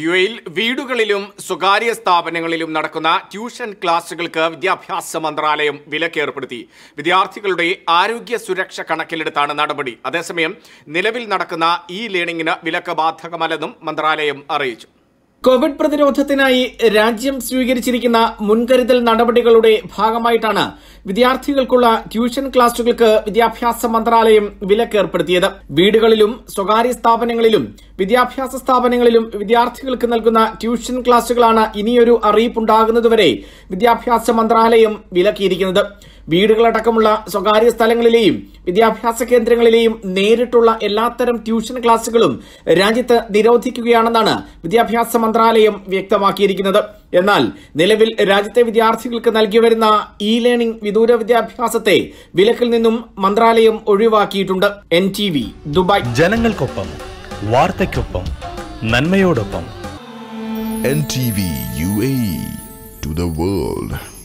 U എയിൽ വീടുകളിലും സ്വകാര്യ സ്ഥാപനങ്ങളിലും നടക്കുന്ന ട്യൂഷൻ ക്ലാസുകൾക്ക് വിദ്യാഭ്യാസ മന്ത്രാലയം വിലക്കേർപ്പെടുത്തി വിദ്യാർത്ഥികളുടെ ആരോഗ്യ സുരക്ഷ കണക്കിലെടുത്താണ് നടപടി അതേസമയം നിലവിൽ നടക്കുന്ന ഇ ലേണിംഗിന് വിലക്ക് ബാധകമല്ലെന്നും മന്ത്രാലയം അറിയിച്ചു കോവിഡ് പ്രതിരോധത്തിനായി രാജ്യം സ്വീകരിച്ചിരിക്കുന്ന മുൻകരുതൽ നടപടികളുടെ ഭാഗമായിട്ടാണ് വിദ്യാർത്ഥികൾക്കുള്ള ട്യൂഷൻ ക്ലാസുകൾക്ക് വിദ്യാഭ്യാസ മന്ത്രാലയം വിലക്കേർപ്പെടുത്തിയത് വീടുകളിലും സ്വകാര്യ സ്ഥാപനങ്ങളിലും വിദ്യാഭ്യാസ സ്ഥാപനങ്ങളിലും വിദ്യാർത്ഥികൾക്ക് നൽകുന്ന ട്യൂഷൻ ക്ലാസുകളാണ് ഇനിയൊരു അറിയിപ്പുണ്ടാകുന്നതുവരെ വിദ്യാഭ്യാസ മന്ത്രാലയം വിലക്കിയിരിക്കുന്നത് വീടുകളടക്കമുള്ള സ്വകാര്യ സ്ഥലങ്ങളിലെയും വിദ്യാഭ്യാസ കേന്ദ്രങ്ങളിലെയും നേരിട്ടുള്ള എല്ലാത്തരം ട്യൂഷൻ ക്ലാസുകളും രാജ്യത്ത് നിരോധിക്കുകയാണെന്നാണ് വിദ്യാഭ്യാസ മന്ത്രാലയം വ്യക്തമാക്കിയിരിക്കുന്നത് എന്നാൽ നിലവിൽ രാജ്യത്തെ വിദ്യാർത്ഥികൾക്ക് നൽകി വരുന്ന ഇ ലേണിംഗ് വിദൂര വിദ്യാഭ്യാസത്തെ വിലക്കിൽ നിന്നും മന്ത്രാലയം ഒഴിവാക്കിയിട്ടുണ്ട് എൻ ടി വി ദുബായ് ജനങ്ങൾക്കൊപ്പം വാർത്തയ്ക്കൊപ്പം നന്മയോടൊപ്പം N T V U A to the world